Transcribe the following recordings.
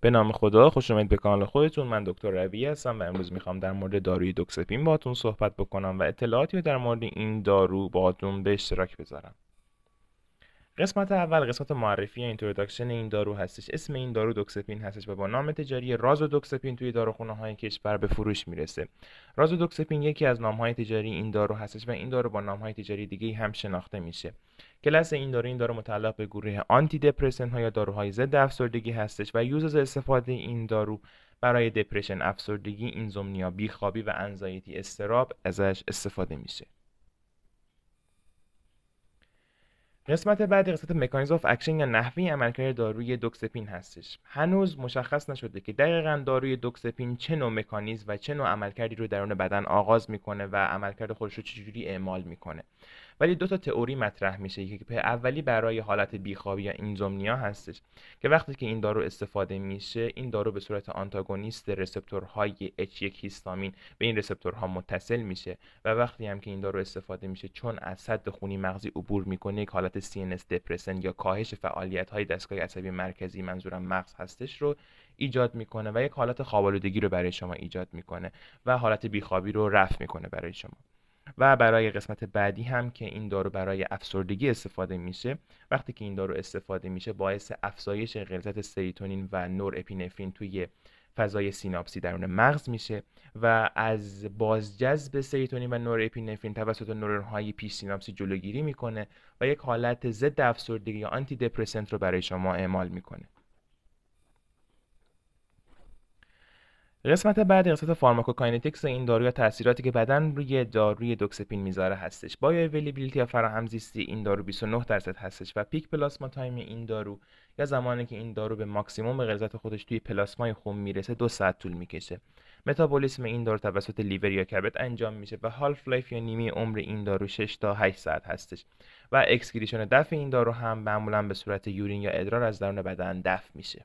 به نام خدا خوش اومدید به کانال خودتون من دکتر روی هستم و امروز میخوام در مورد داروی دوکسپین باهاتون صحبت بکنم و اطلاعاتی رو در مورد این دارو باتون به اشتراک بذارم قسمت اول قسمت معرفی اینتروداکشن این دارو هستش اسم این دارو دوکسپین هستش و با نام تجاری دوکسپین توی داروخونه های کشور به فروش میرسه دوکسپین یکی از نام های تجاری این دارو هستش و این دارو با نام های تجاری دیگه هم شناخته میشه کلاس این دارو این دارو متعلق به گروه آنتی دپرسن ها یا داروهای ضد افسردگی هستش و یوز از استفاده این دارو برای دپرشن افسردگی اینزومنیا بیخوابی و انزایتی استراب ازش استفاده میشه قسمت بعدی قسمت مکانیزم آف اکشن یا نحوه عملکرد داروی دوکسپین هستش هنوز مشخص نشده که دقیقا داروی دوکسپین چه نوع مکانیزم و چه نوع عملکردی رو درون بدن آغاز میکنه و عملکرد خودش رو چجوری اعمال میکنه ولی دو تا تئوری مطرح میشه که اولی برای حالت بیخوابی یا اینزومنیا هستش که وقتی که این دارو استفاده میشه این دارو به صورت آنتاگونیست رسپتورهای H1 هیستامین به این رسپتورها متصل میشه و وقتی هم که این دارو استفاده میشه چون از سد خونی مغزی عبور میکنه یک حالت CNS دپرسن یا کاهش فعالیت های دستگاه عصبی مرکزی منظورم مغز هستش رو ایجاد میکنه و یک حالت خوابالودگی رو برای شما ایجاد میکنه و حالت بیخوابی رو رفع میکنه برای شما و برای قسمت بعدی هم که این دارو برای افسردگی استفاده میشه وقتی که این دارو استفاده میشه باعث افزایش غلظت سریتونین و نور اپینفرین توی فضای سیناپسی درون مغز میشه و از بازجذب سریتونین و نور اپینفرین توسط نورون‌های پیش سیناپسی جلوگیری میکنه و یک حالت ضد افسردگی یا آنتی دپرسنت رو برای شما اعمال میکنه قسمت بعد قسمت فارماکوکاینتیکس این دارو یا تاثیراتی که بدن روی داروی دوکسپین میذاره هستش با اویلیبیلیتی یا فراهم زیستی این دارو 29 درصد هستش و پیک پلاسما تایم این دارو یا زمانی که این دارو به ماکسیموم غلظت خودش توی پلاسمای خون میرسه دو ساعت طول میکشه متابولیسم این دارو توسط لیور یا کبد انجام میشه و هالف لایف یا نیمه عمر این دارو 6 تا 8 ساعت هستش و اکسکریشن دفع این دارو هم معمولا به صورت یورین یا ادرار از درون بدن دفع میشه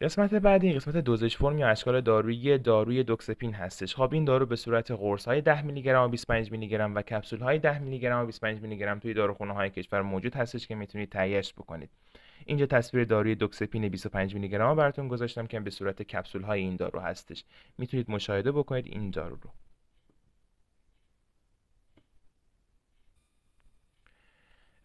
قسمت بعدی قسمت دوزش فرم یا اشکال دارویی داروی دوکسپین هستش خب این دارو به صورت قرص های 10 میلی گرم و 25 میلی گرم و کپسول های 10 میلی گرم و 25 میلی گرم توی داروخانه های کشور موجود هستش که میتونید تهیهش بکنید اینجا تصویر داروی دوکسپین 25 میلی گرم براتون گذاشتم که به صورت کپسول های این دارو هستش میتونید مشاهده بکنید این دارو رو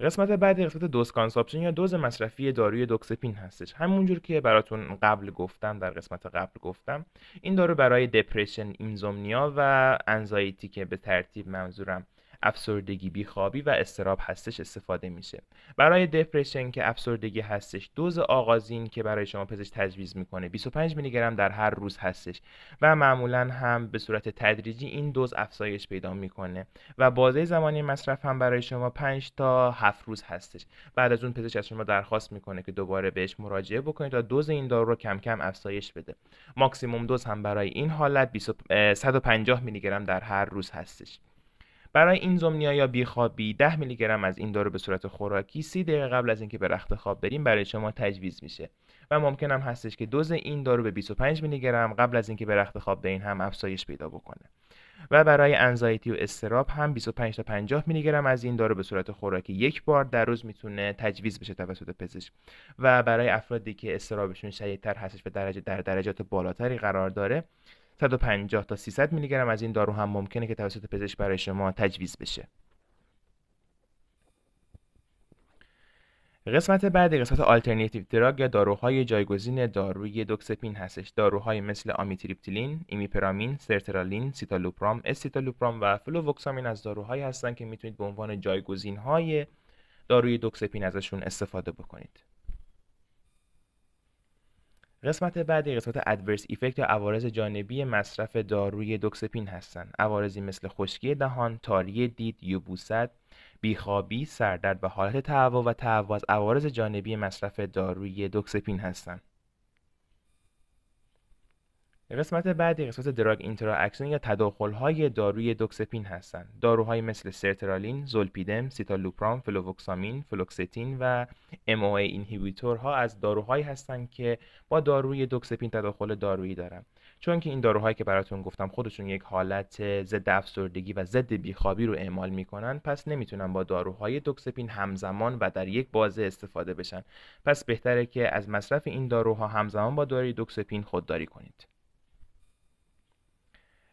قسمت بعدی قسمت دوز کانساپشن یا دوز مصرفی داروی دوکسپین هستش همونجور که براتون قبل گفتم در قسمت قبل گفتم این دارو برای دپرشن اینزومنیا و انزایتی که به ترتیب منظورم افسردگی بیخوابی و استراب هستش استفاده میشه برای دپرشن که افسردگی هستش دوز آغازین که برای شما پزشک تجویز میکنه 25 میلی گرم در هر روز هستش و معمولا هم به صورت تدریجی این دوز افزایش پیدا میکنه و بازه زمانی مصرف هم برای شما 5 تا 7 روز هستش بعد از اون پزشک از شما درخواست میکنه که دوباره بهش مراجعه بکنید تا دوز این دارو رو کم کم افزایش بده ماکسیموم دوز هم برای این حالت 150 میلی گرم در هر روز هستش برای این زمنیا یا بیخوابی 10 میلی گرم از این دارو به صورت خوراکی 30 دقیقه قبل از اینکه به رخت خواب بریم برای شما تجویز میشه و ممکن هم هستش که دوز این دارو به 25 میلی گرم قبل از اینکه به رخت خواب برین هم افزایش پیدا بکنه و برای انزایتی و استراب هم 25 تا 50 میلی گرم از این دارو به صورت خوراکی یک بار در روز میتونه تجویز بشه توسط پزشک و برای افرادی که استرابشون شدیدتر هستش و درجه در درجات بالاتری قرار داره 150 تا 300 میلی گرم از این دارو هم ممکنه که توسط پزشک برای شما تجویز بشه قسمت بعدی قسمت آلترناتیو دراگ یا داروهای جایگزین داروی دوکسپین هستش داروهای مثل آمیتریپتیلین ایمیپرامین سرترالین سیتالوپرام استیتالوپرام و فلووکسامین از داروهایی هستند که میتونید به عنوان جایگزین های داروی دوکسپین ازشون استفاده بکنید قسمت بعدی قسمت ادورس ایفکت یا عوارض جانبی مصرف داروی دوکسپین هستند عوارضی مثل خشکی دهان تاری دید یبوست بیخوابی سردرد و حالت تهوع و تهوع از عوارض جانبی مصرف داروی دوکسپین هستند قسمت بعدی قسمت دراگ اینتراکشن یا های داروی دوکسپین هستند. داروهای مثل سرترالین، زولپیدم، سیتالوپرام، فلووکسامین، فلوکستین و MOA ها از داروهایی هستند که با داروی دوکسپین تداخل دارویی دارند. چون که این داروهایی که براتون گفتم خودشون یک حالت ضد افسردگی و ضد بیخوابی رو اعمال میکنن پس نمیتونن با داروهای دوکسپین همزمان و در یک بازه استفاده بشن پس بهتره که از مصرف این داروها همزمان با داروی دوکسپین خودداری کنید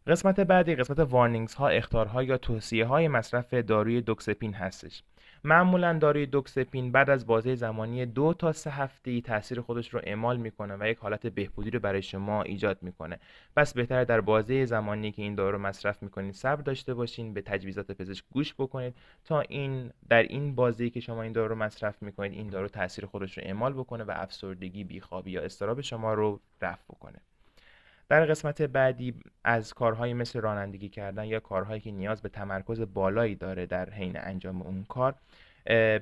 قسمت بعدی قسمت وارنینگز ها اختارها یا توصیه های مصرف داروی دوکسپین هستش معمولا داروی دوکسپین بعد از بازه زمانی دو تا سه هفته ای تاثیر خودش رو اعمال میکنه و یک حالت بهبودی رو برای شما ایجاد میکنه پس بهتر در بازه زمانی که این دارو مصرف میکنید صبر داشته باشین به تجویزات پزشک گوش بکنید تا این در این بازه که شما این دارو مصرف میکنید این دارو تاثیر خودش رو اعمال بکنه و افسردگی بیخوابی یا استراب شما رو رفع بکنه در قسمت بعدی از کارهایی مثل رانندگی کردن یا کارهایی که نیاز به تمرکز بالایی داره در حین انجام اون کار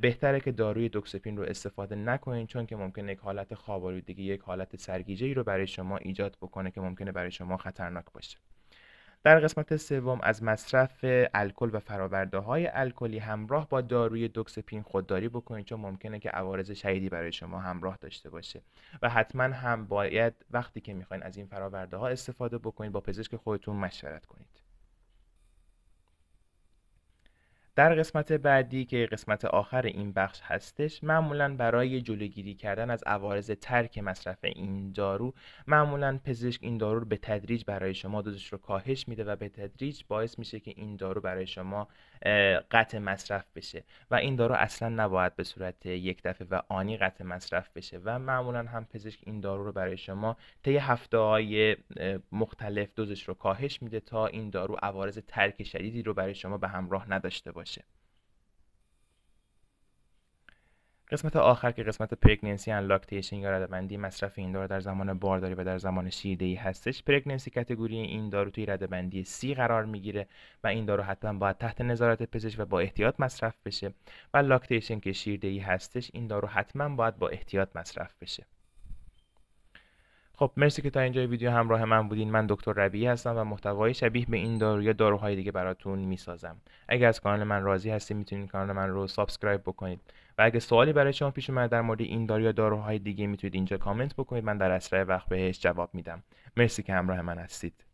بهتره که داروی دوکسپین رو استفاده نکنین چون که ممکنه یک حالت خواب یک حالت سرگیجه ای رو برای شما ایجاد بکنه که ممکنه برای شما خطرناک باشه در قسمت سوم از مصرف الکل و فراورده های الکلی همراه با داروی دوکسپین خودداری بکنید چون ممکنه که عوارض شدیدی برای شما همراه داشته باشه و حتما هم باید وقتی که میخواین از این فراورده ها استفاده بکنید با پزشک خودتون مشورت کنید در قسمت بعدی که قسمت آخر این بخش هستش معمولا برای جلوگیری کردن از عوارض ترک مصرف این دارو معمولا پزشک این دارو رو به تدریج برای شما دوزش رو کاهش میده و به تدریج باعث میشه که این دارو برای شما قطع مصرف بشه و این دارو اصلا نباید به صورت یک دفعه و آنی قطع مصرف بشه و معمولا هم پزشک این دارو رو برای شما طی هفته های مختلف دوزش رو کاهش میده تا این دارو عوارض ترک شدیدی رو برای شما به همراه نداشته باشه قسمت آخر که قسمت پرگننسی ان لاکتیشن یا ردبندی مصرف این دارو در زمان بارداری و در زمان شیردهی هستش پرگننسی کتگوری این دارو توی ردبندی سی قرار میگیره و این دارو حتما باید تحت نظارت پزشک و با احتیاط مصرف بشه و لاکتیشن که شیردهی هستش این دارو حتما باید با احتیاط مصرف بشه خب مرسی که تا اینجا ویدیو همراه من بودین من دکتر ربی هستم و محتوای شبیه به این دارو یا داروهای دیگه براتون میسازم اگر از کانال من راضی هستید میتونید کانال من رو سابسکرایب بکنید و اگه سوالی برای شما پیش اومد در مورد این دارو یا داروهای دیگه میتونید اینجا کامنت بکنید من در اسرع وقت بهش جواب میدم مرسی که همراه من هستید